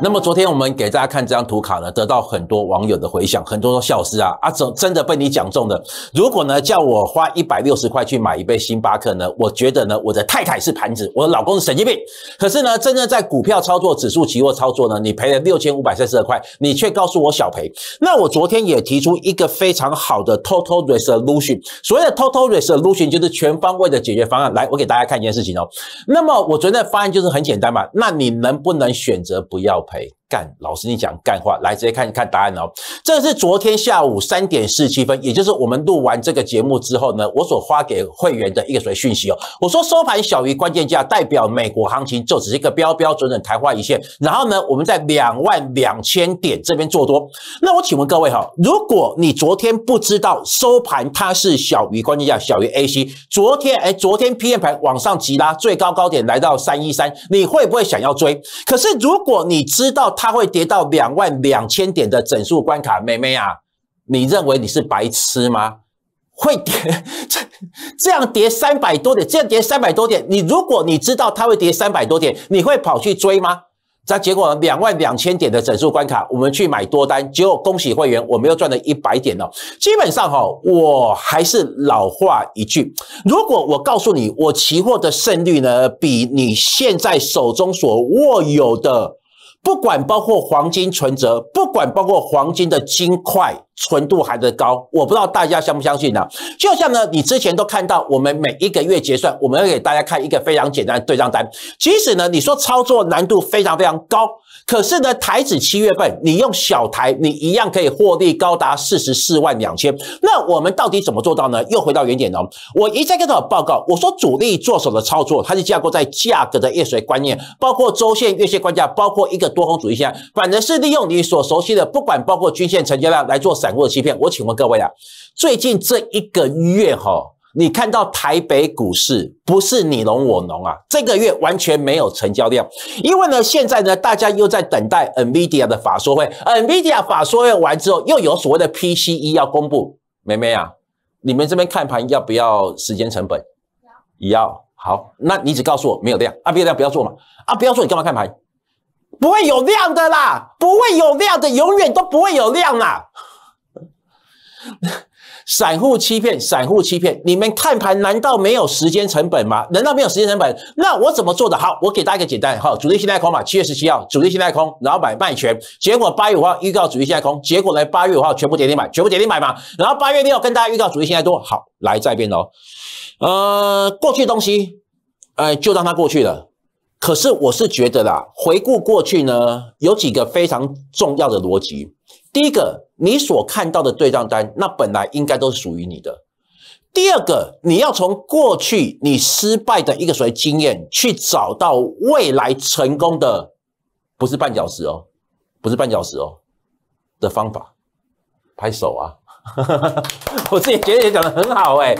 那么昨天我们给大家看这张图卡呢，得到很多网友的回响，很多的笑死啊啊，真真的被你讲中的。如果呢叫我花一百六十块去买一杯星巴克呢，我觉得呢我的太太是盘子，我的老公是神经病。可是呢，真正在股票操作、指数期货操作呢，你赔了六千五百三十二块，你却告诉我小赔。那我昨天也提出一个非常好的 total resolution，所谓的 total resolution 就是全方位的解决方案。来，我给大家看一件事情哦。那么我觉得方案就是很简单嘛，那你能不能选择不要？pay. 干，老实你讲干话，来直接看一看答案哦。这是昨天下午三点四七分，也就是我们录完这个节目之后呢，我所发给会员的一个什么讯息哦？我说收盘小于关键价，代表美国行情就只是一个标标准准昙花一现。然后呢，我们在两万两千点这边做多。那我请问各位哈，如果你昨天不知道收盘它是小于关键价，小于 A C，昨天哎，昨天 P M 盘往上急拉，最高高点来到三一三，你会不会想要追？可是如果你知道，它会跌到两万两千点的整数关卡，妹妹啊，你认为你是白痴吗？会跌，这样跌三百多点，这样跌三百多点，你如果你知道它会跌三百多点，你会跑去追吗？那结果两万两千点的整数关卡，我们去买多单，结果恭喜会员，我们又赚了一百点了。基本上哈，我还是老话一句，如果我告诉你，我期货的胜率呢，比你现在手中所握有的。不管包括黄金存折，不管包括黄金的金块纯度还是高，我不知道大家相不相信呢？就像呢，你之前都看到我们每一个月结算，我们要给大家看一个非常简单的对账单。即使呢，你说操作难度非常非常高。可是呢，台指七月份你用小台，你一样可以获利高达四十四万两千。那我们到底怎么做到呢？又回到原点哦。我一再跟他报告，我说主力做手的操作，它是架构在价格的月水观念，包括周线月线框架，包括一个多空主义线，反而是利用你所熟悉的，不管包括均线成交量来做散户的欺骗。我请问各位啊，最近这一个月哈。你看到台北股市不是你龙我龙啊，这个月完全没有成交量，因为呢，现在呢，大家又在等待 Nvidia 的法说会，Nvidia 法说会完之后，又有所谓的 P C E 要公布，妹妹啊，你们这边看盘要不要时间成本？要，好，那你只告诉我没有量啊，没有量不要做嘛，啊，不要做，你干嘛看盘？不会有量的啦，不会有量的，永远都不会有量啦。散户欺骗，散户欺骗，你们看盘难道没有时间成本吗？难道没有时间成本？那我怎么做的好？我给大家一个简单哈，主力现在空嘛，七月十七号主力现在空，然后买卖权，结果八月五号预告主力现在空，结果来八月五号全部点点买，全部点点买嘛，然后八月六号跟大家预告主力现在多，好来再变哦，呃，过去东西呃，就让它过去了，可是我是觉得啦，回顾过去呢，有几个非常重要的逻辑。第一个，你所看到的对账单，那本来应该都是属于你的。第二个，你要从过去你失败的一个所谓经验，去找到未来成功的，不是绊脚石哦，不是绊脚石哦的方法。拍手啊！我自己觉得也讲得很好哎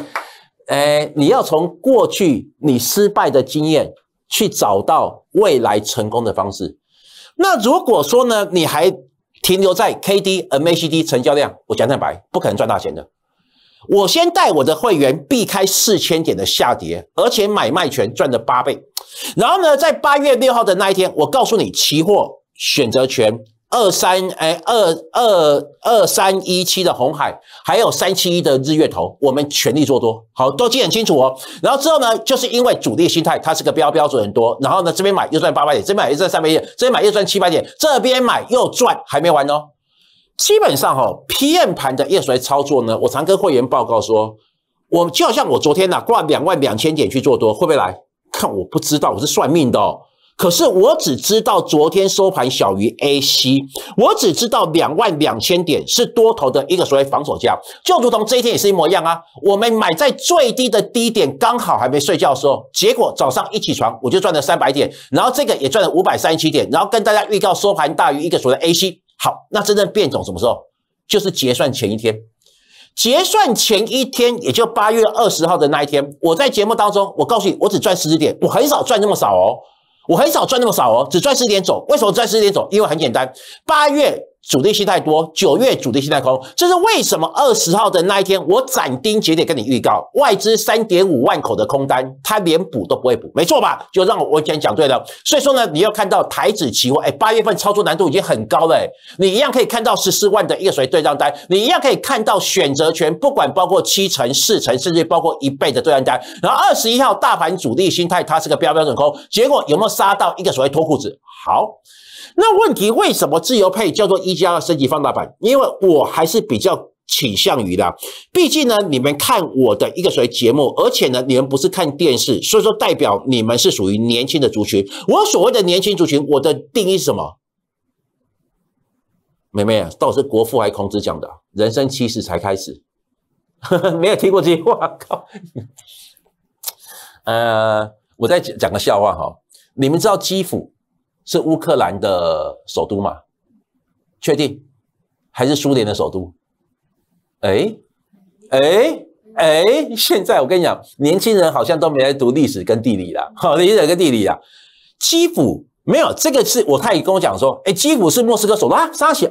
哎，你要从过去你失败的经验，去找到未来成功的方式。那如果说呢，你还停留在 K D M A C D 成交量，我讲坦白，不可能赚大钱的。我先带我的会员避开四千点的下跌，而且买卖权赚了八倍。然后呢，在八月六号的那一天，我告诉你期货选择权。二三哎，二二二三一七的红海，还有三七一的日月头，我们全力做多，好，都记很清楚哦。然后之后呢，就是因为主力心态，它是个标标准很多。然后呢，这边买又赚八百点，这边买又赚三百点，这边买又赚七百点，这边买又赚，还没完哦。基本上哈，PM 盘的夜衰操作呢，我常跟会员报告说，我就好像我昨天呐挂两万两千点去做多，会不会来看？我不知道，我是算命的。哦。可是我只知道昨天收盘小于 AC，我只知道两万两千点是多头的一个所谓防守价，就如同这一天也是一模一样啊。我们买在最低的低点，刚好还没睡觉的时候，结果早上一起床我就赚了三百点，然后这个也赚了五百三十七点，然后跟大家预告收盘大于一个所谓 AC。好，那真正变种什么时候？就是结算前一天，结算前一天也就八月二十号的那一天。我在节目当中，我告诉你，我只赚十几点，我很少赚那么少哦。我很少赚那么少哦，只赚十点走。为什么赚十点走？因为很简单，八月。主力心太多，九月主力心太空，这是为什么？二十号的那一天，我斩钉截铁跟你预告，外资三点五万口的空单，它连补都不会补，没错吧？就让我我天讲对了。所以说呢，你要看到台指期货，哎，八月份操作难度已经很高了，你一样可以看到十四万的一个所谓对账单，你一样可以看到选择权，不管包括七成、四成，甚至包括一倍的对账单。然后二十一号大盘主力心态，它是个标标准空，结果有没有杀到一个所谓脱裤子？好。那问题为什么自由配叫做一加二升级放大版？因为我还是比较倾向于的，毕竟呢，你们看我的一个谓节目，而且呢，你们不是看电视，所以说代表你们是属于年轻的族群。我所谓的年轻族群，我的定义是什么？妹妹，到底是国父还是孔子讲的，人生七十才开始，没有听过这些话，靠。呃，我再讲个笑话哈，你们知道基辅？是乌克兰的首都嘛？确定，还是苏联的首都？哎，哎，哎！现在我跟你讲，年轻人好像都没来读历史跟地理了。好，历史跟地理啊，基辅。没有，这个是我太爷跟我讲说，哎，基辅是莫斯科首都啊，脏血，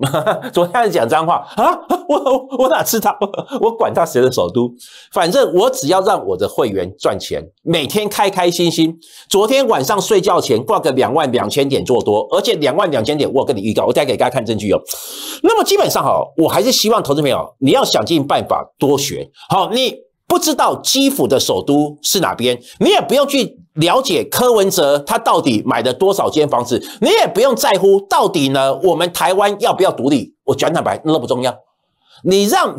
昨天讲脏话啊，我我哪知道，我管他谁的首都，反正我只要让我的会员赚钱，每天开开心心。昨天晚上睡觉前挂个两万两千点做多，而且两万两千点我跟你预告，我再给大家看证据哦。那么基本上哈，我还是希望投资朋友你要想尽办法多学。好，你不知道基辅的首都是哪边，你也不用去。了解柯文哲他到底买了多少间房子，你也不用在乎到底呢。我们台湾要不要独立？我讲坦白，那不重要。你让，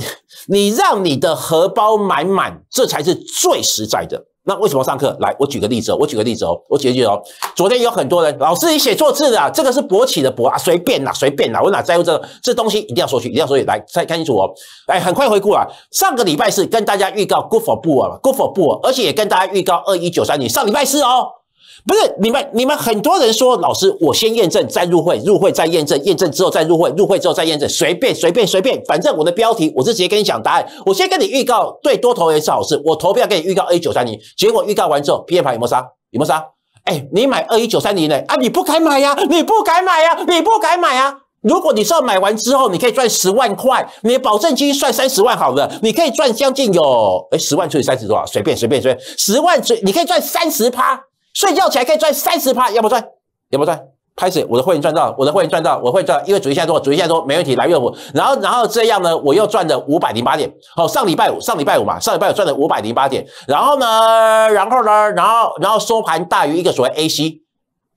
你让你的荷包满满，这才是最实在的。为什么上课？来，我举个例子哦，我举个例子哦，我举一子哦。昨天有很多人，老师你写错字了。这个是勃起的勃啊，随便啦，随便啦，我哪在乎这这东西？一定要说去，一定要说去。来，再看清楚哦，哎，很快回顾了。上个礼拜是跟大家预告 Good for b o l 嘛，Good for b o l 而且也跟大家预告二一九三年上礼拜四哦。不是你们，你们很多人说老师，我先验证再入会，入会再验证，验证之后再入会，入会之后再验证，随便随便随便，反正我的标题我是直接跟你讲答案，我先跟你预告，对多头也是好事，我投票给你预告 A 九三零，结果预告完之后，P 二盘有没杀？有没杀？哎，你买二一九三零嘞啊！你不敢买呀，你不敢买呀，你不敢买呀！如果你是要买完之后你可以赚十万块，你的保证金算三十万好了，你可以赚将近有哎十万除以三十多少？随便随便随便，十万除你可以赚三十趴。睡觉起来可以赚三十趴，要不赚？要不赚？开始我的会员赚到，我的会员赚到，我会赚，因为主多，主说，现在说没问题，来月我，然后，然后这样呢，我又赚了五百零八点。好，上礼拜五，上礼拜五嘛，上礼拜五赚了五百零八点。然后呢，然后呢，然后，然后收盘大于一个所谓 A C，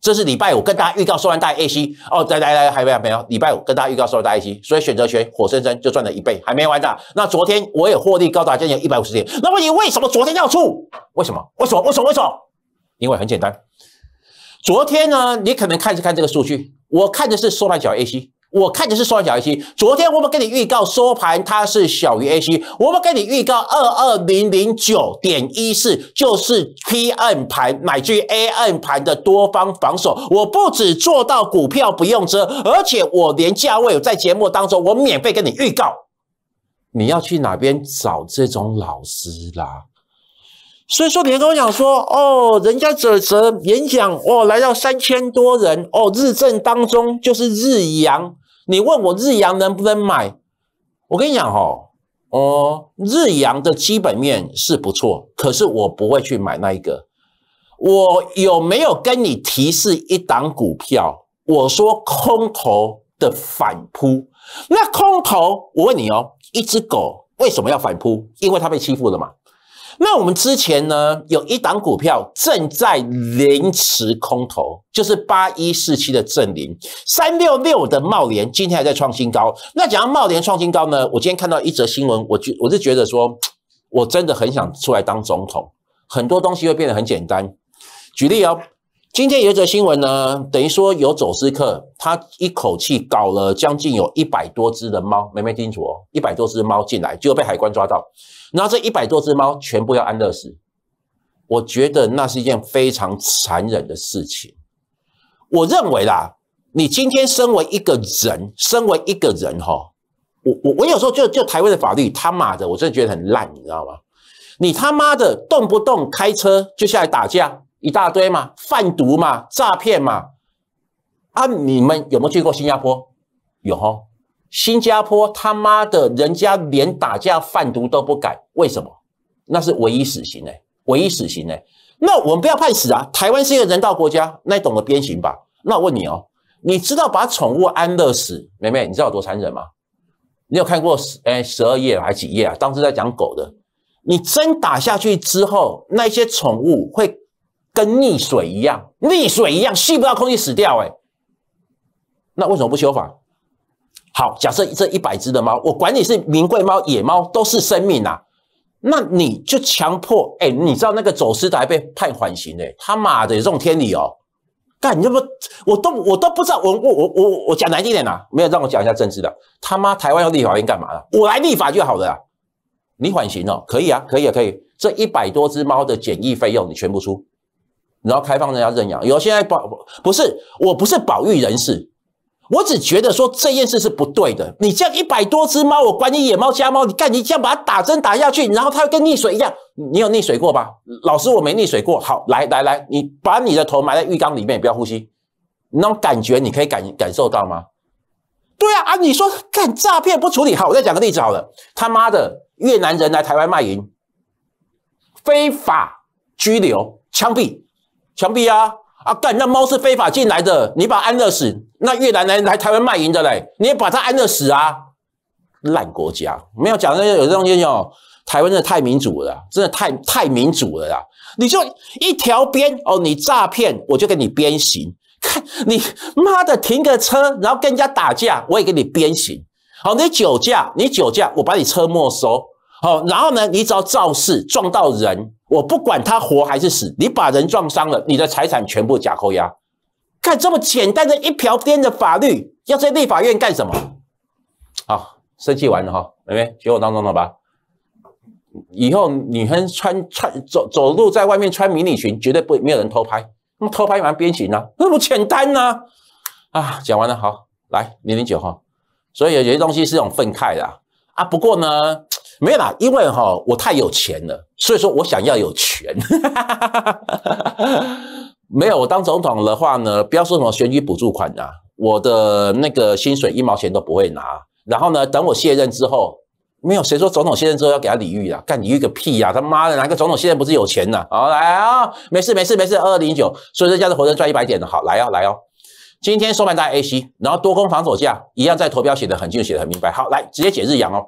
这是礼拜五跟大家预告收盘大于 A C。哦，来来来，还没有没有，礼拜五跟大家预告收盘大于 A C，所以选择权火生生就赚了一倍，还没完呢。那昨天我也获利高达将近一百五十点。那么你为什么昨天要出？为什么？为什么？为什么？为什么？因为很简单，昨天呢，你可能看是看这个数据，我看的是收盘小 A C，我看的是收盘小 A C。昨天我们跟你预告收盘它是小于 A C，我们跟你预告二二零零九点一四就是 P N 盘至于 A N 盘的多方防守。我不止做到股票不用遮，而且我连价位在节目当中我免费跟你预告，你要去哪边找这种老师啦？所以说，别人跟我讲说，哦，人家泽泽演讲哦，来到三千多人哦，日正当中就是日阳。你问我日阳能不能买？我跟你讲哦，哦，日阳的基本面是不错，可是我不会去买那一个。我有没有跟你提示一档股票？我说空头的反扑，那空头，我问你哦，一只狗为什么要反扑？因为它被欺负了嘛。那我们之前呢，有一档股票正在零持空头，就是八一四七的正林三六六的茂联，今天还在创新高。那讲到茂联创新高呢，我今天看到一则新闻，我觉我是觉得说，我真的很想出来当总统，很多东西会变得很简单。举例哦。今天有一则新闻呢，等于说有走私客，他一口气搞了将近有一百多只的猫，没没清楚哦，一百多只猫进来，结果被海关抓到，然后这一百多只猫全部要安乐死。我觉得那是一件非常残忍的事情。我认为啦，你今天身为一个人，身为一个人哈，我我我有时候就就台湾的法律，他妈的我真的觉得很烂，你知道吗？你他妈的动不动开车就下来打架。一大堆嘛，贩毒嘛，诈骗嘛，啊，你们有没有去过新加坡？有哦，新加坡他妈的，人家连打架贩毒都不敢，为什么？那是唯一死刑哎，唯一死刑哎，那我们不要判死啊！台湾是一个人道国家，那你懂得鞭刑吧？那我问你哦，你知道把宠物安乐死，妹妹，你知道有多残忍吗？你有看过十哎十二页还是几页啊？当时在讲狗的，你真打下去之后，那些宠物会。跟溺水一样，溺水一样，吸不到空气死掉哎。那为什么不修法？好，假设这一百只的猫，我管你是名贵猫、野猫，都是生命呐。那你就强迫哎，你知道那个走私的还被判缓刑哎，他妈的有这种天理哦？干你这不，我都我都不知道，我我我我我讲难听点呐，没有让我讲一下政治的。他妈台湾要立法院干嘛了？我来立法就好了。你缓刑哦，可以啊，可以啊，可以。这一百多只猫的检疫费用，你全部出。然后开放人家认养。有些现在保不不是，我不是保育人士，我只觉得说这件事是不对的。你这样一百多只猫，我管你野猫家猫，你干你这样把它打针打下去，然后它会跟溺水一样。你有溺水过吧？老师我没溺水过。好，来来来，你把你的头埋在浴缸里面，不要呼吸，那种感觉你可以感感受到吗？对啊啊！你说干诈骗不处理好，我再讲个例子好了。他妈的越南人来台湾卖淫，非法拘留枪毙。强逼啊！啊，干那猫是非法进来的，你把它安乐死。那越南来来台湾卖淫的嘞，你也把它安乐死啊？烂国家，没有讲那有这东西哦。台湾真的太民主了，真的太太民主了啦！你就一条鞭哦，你诈骗我就给你鞭刑。看你妈的停个车然后跟人家打架，我也给你鞭刑。好，你酒驾，你酒驾，我把你车没收。好，然后呢，你只要肇事撞到人。我不管他活还是死，你把人撞伤了，你的财产全部假扣押。看这么简单的一瓢鞭的法律，要在立法院干什么？好，生气完了哈，妹妹，学我当中了吧？以后女生穿穿走走路在外面穿迷你裙，绝对不没有人偷拍。那偷拍完玩鞭刑那么简单呢、啊，讲完了，好，来零零九号，所以有些东西是种愤慨的啊。不过呢。没有啦，因为哈我太有钱了，所以说我想要有权。没有，我当总统的话呢，不要说什么选举补助款啊，我的那个薪水一毛钱都不会拿。然后呢，等我卸任之后，没有谁说总统卸任之后要给他礼遇啊，干礼遇个屁呀！他妈的，哪个总统卸任不是有钱的？好来啊，没事没事没事，二零九，所以这样的活人赚一百点的好，来哦。来哦。今天收盘在 A C，然后多空防守价一样在投标写的很楚，写的很明白。好，来直接解日阳哦。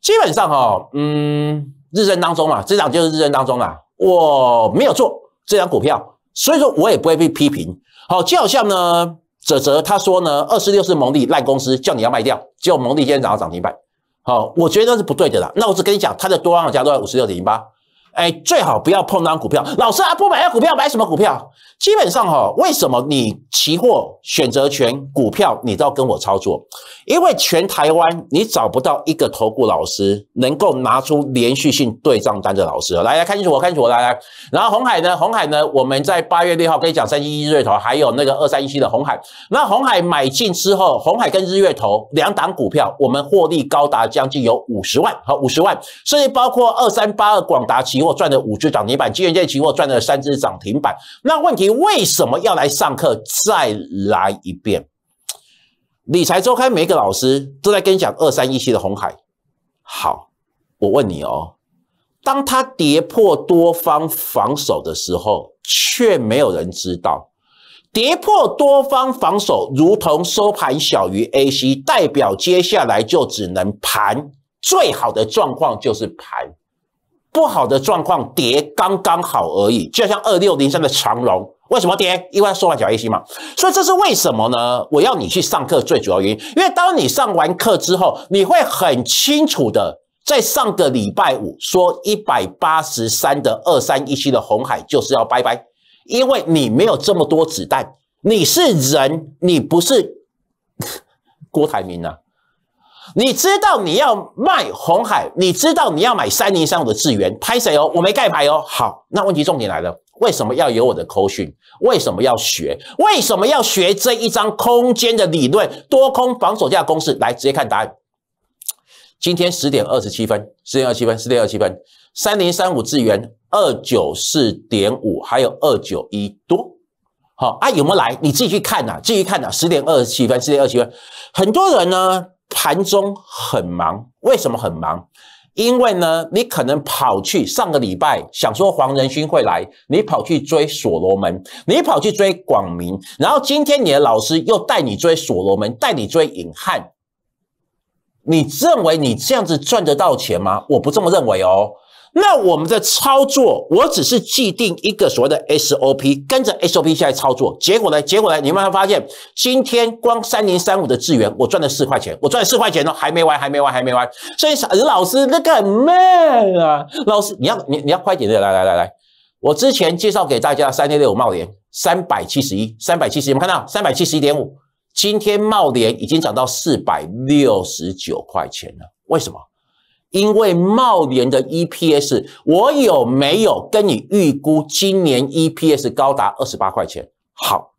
基本上哈，嗯，日争当中嘛，这张就是日争当中啦。我没有做这张股票，所以说我也不会被批评。好，就好像呢，泽泽他说呢，二十六是蒙利烂公司，叫你要卖掉，结果蒙利今天早上涨停板。好，我觉得是不对的啦。那我只跟你讲，它的多方防价都在五十六点零八。哎，最好不要碰单股票。老师啊，不买要股票，买什么股票？基本上哈，为什么你期货、选择权、股票，你都要跟我操作？因为全台湾你找不到一个投顾老师能够拿出连续性对账单的老师。来，来看清楚，我看清楚，我，来来。然后红海呢？红海呢？我们在八月六号跟你讲三一一日月头，还有那个二三一七的红海。那红海买进之后，红海跟日月头两档股票，我们获利高达将近有五十万，好，五十万。甚至包括二三八二广达期。期货赚了五只涨停板，基元电期货赚了三只涨停板。那问题为什么要来上课？再来一遍。理财周刊每个老师都在跟你讲二三一七的红海。好，我问你哦，当它跌破多方防守的时候，却没有人知道，跌破多方防守，如同收盘小于 A C，代表接下来就只能盘。最好的状况就是盘。不好的状况跌刚刚好而已，就像二六零三的长荣，为什么跌？因为它收完小 A 星嘛。所以这是为什么呢？我要你去上课，最主要原因，因为当你上完课之后，你会很清楚的在上个礼拜五说一百八十三的二三一七的红海就是要拜拜，因为你没有这么多子弹，你是人，你不是郭台铭啊。你知道你要卖红海，你知道你要买三零三五的智源，拍谁哦？我没盖牌哦。好，那问题重点来了，为什么要有我的口讯？为什么要学？为什么要学这一张空间的理论多空防守价公式？来，直接看答案。今天十点二十七分，十点二七分，十点二七分，三零三五智源二九四点五，还有二九一多。好啊，有没有来？你自己去看呐，继续看呐。十点二十七分，十点二七分，很多人呢。盘中很忙，为什么很忙？因为呢，你可能跑去上个礼拜想说黄仁勋会来，你跑去追所罗门，你跑去追广明，然后今天你的老师又带你追所罗门，带你追尹汉，你认为你这样子赚得到钱吗？我不这么认为哦。那我们的操作，我只是既定一个所谓的 SOP，跟着 SOP 下来操作，结果呢？结果呢？你们会发现，今天光三零三五的资源，我赚了四块钱，我赚四块钱呢，还没完，还没完，还没完。所以，老师那个很慢啊，老师你要你你要快点的来来来来。我之前介绍给大家三六六茂联三百七十一，三百七十，你们看到三百七十一点五，今天茂联已经涨到四百六十九块钱了，为什么？因为茂联的 EPS，我有没有跟你预估今年 EPS 高达二十八块钱？好，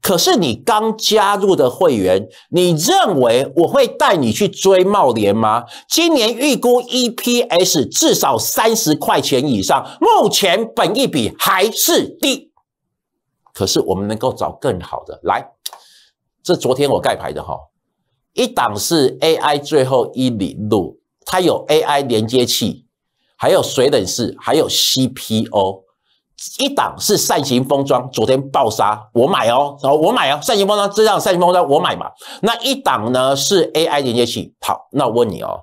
可是你刚加入的会员，你认为我会带你去追茂联吗？今年预估 EPS 至少三十块钱以上，目前本一比还是低，可是我们能够找更好的来。这昨天我盖牌的哈，一档是 AI 最后一里路。它有 AI 连接器，还有水冷式，还有 CPO。一档是扇形封装，昨天爆杀，我买哦，然后我买哦，扇形封装，这样扇形封装我买嘛。那一档呢是 AI 连接器。好，那我问你哦，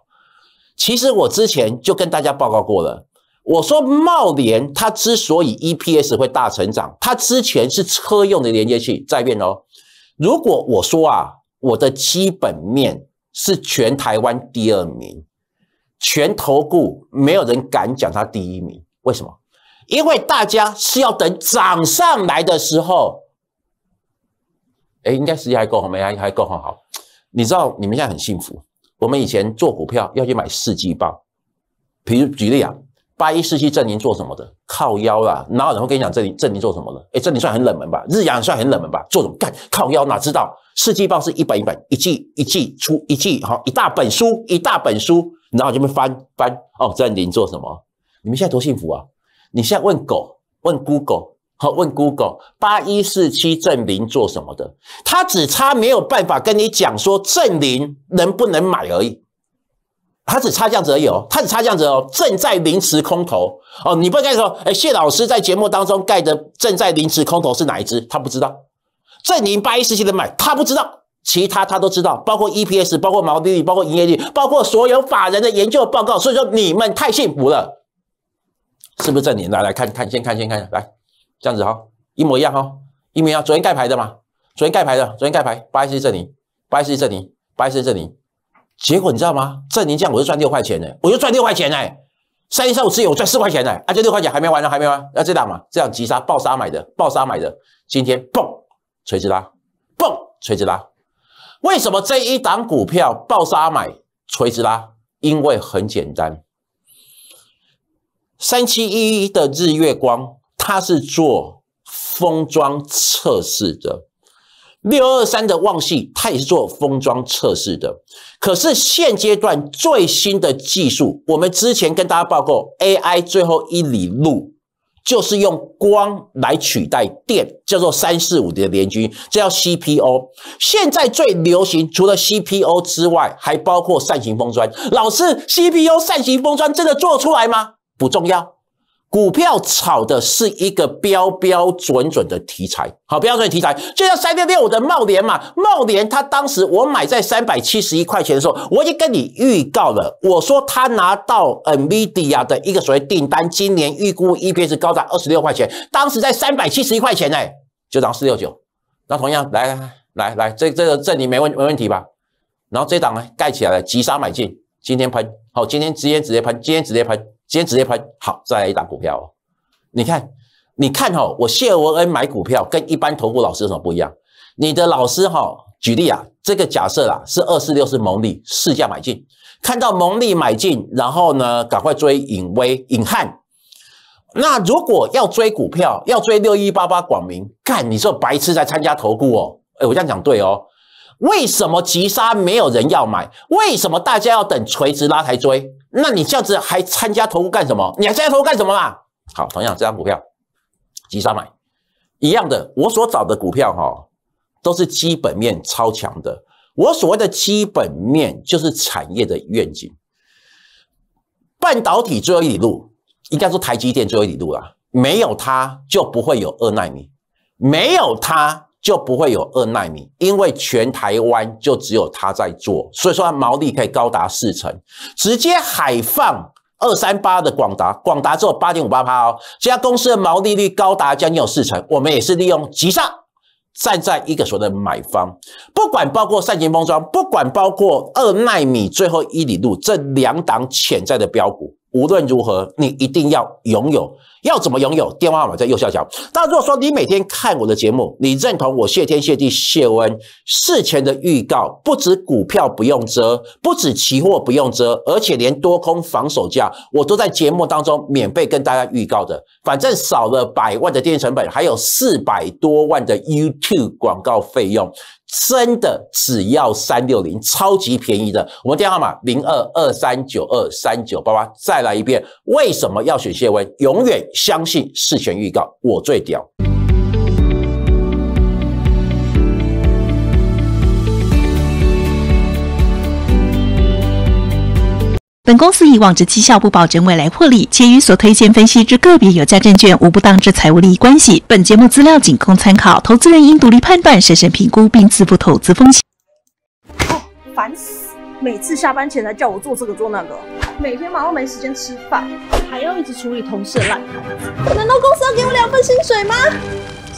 其实我之前就跟大家报告过了，我说茂联它之所以 EPS 会大成长，它之前是车用的连接器在变哦。如果我说啊，我的基本面是全台湾第二名。全投股没有人敢讲他第一名，为什么？因为大家是要等涨上来的时候。哎，应该时间还够好，没还还够好好。你知道你们现在很幸福，我们以前做股票要去买《四季报》，比如举例啊，八一四纪振营做什么的？靠腰啦。有人会跟你讲，这里阵营做什么的？哎，这里算很冷门吧？日阳算很冷门吧？做什么干？靠腰哪知道？《四季报》是一本一本，一季一季出，一季好一大本书，一大本书。然后就被翻翻哦，正林做什么？你们现在多幸福啊！你现在问狗，问 Google，好，问 Google 八一四七正林做什么的？他只差没有办法跟你讲说正林能不能买而已，他只差这样子而已哦，他只差这样子哦，正在临时空投哦。你不要跟说，哎，谢老师在节目当中盖的正在临时空投是哪一只？他不知道，正林八一四七的买，他不知道。其他他都知道，包括 EPS，包括毛利率，包括营业率，包括所有法人的研究报告。所以说你们太幸福了，是不是？这里来来看看，先看先看，来这样子哈，一模一样哈，一模一样。昨天盖牌的嘛，昨天盖牌的，昨天盖牌。巴西这里，巴西这里，巴西这里。结果你知道吗？这里这样我就赚六块钱呢，我就赚六块钱呢三一三五持有我赚四块钱呢，啊，这六块钱还没完呢，还没完。啊，这档嘛，这样急杀暴杀买的，暴杀买的。今天嘣，垂直拉，嘣，垂直拉。为什么这一档股票爆杀买垂直拉？因为很简单，三七一的日月光，它是做封装测试的；六二三的旺系，它也是做封装测试的。可是现阶段最新的技术，我们之前跟大家报告，AI 最后一里路。就是用光来取代电，叫做三四五的联军，这叫 CPO。现在最流行，除了 CPO 之外，还包括扇形封砖。老师，CPO 扇形封砖真的做出来吗？不重要。股票炒的是一个标标准准的题材，好标准题材，就像三六六的茂联嘛，茂联它当时我买在三百七十一块钱的时候，我已经跟你预告了，我说它拿到 NVIDIA 的一个所谓订单，今年预估 e p s 是高达二十六块钱，当时在三百七十一块钱哎，就涨四六九，那同样来来来，这这个这里没问没问题吧？然后这档呢盖起来了，急杀买进，今天喷，好，今天直接直接喷，今天直接喷。今天直接拍好，再来一打股票哦。你看，你看哈，我谢文恩买股票跟一般投顾老师有什么不一样？你的老师哈，举例啊，这个假设啦是二四六是蒙利市价买进，看到蒙利买进，然后呢赶快追隐威隐汉。那如果要追股票，要追六一八八广明，干，你这白痴在参加投顾哦？哎，我这样讲对哦？为什么急杀没有人要买？为什么大家要等垂直拉抬追？那你这样子还参加投工干什么？你还参加投工干什么嘛？好，同样这张股票，急杀买，一样的。我所找的股票哈，都是基本面超强的。我所的基本面就是产业的愿景。半导体最后一里路，应该说台积电最后一里路了。没有它就不会有二纳米，没有它。就不会有二纳米，因为全台湾就只有他在做，所以说毛利可以高达四成，直接海放二三八的广达，广达只有八点五八趴哦，这家公司的毛利率高达将近有四成，我们也是利用集上站在一个所谓的买方，不管包括扇形封装，不管包括二纳米最后一里路这两档潜在的标股，无论如何你一定要拥有。要怎么拥有？电话号码在右下角。大家如果说你每天看我的节目，你认同我，谢天谢地谢恩。事前的预告不止股票不用遮，不止期货不用遮，而且连多空防守价，我都在节目当中免费跟大家预告的。反正少了百万的电视成本，还有四百多万的 YouTube 广告费用。真的只要三六零，超级便宜的。我们电话号码零二二三九二三九八八，再来一遍。为什么要选谢文？永远相信事前预告，我最屌。本公司以往之绩效不保证未来获利，且与所推荐分析之个别有价证券无不当之财务利益关系。本节目资料仅供参考，投资人应独立判断、审慎评估并自负投资风险。烦死！每次下班前来叫我做这个做那个，每天忙到没时间吃饭，还要一直处理同事的烂摊子。难道公司要给我两份薪水吗？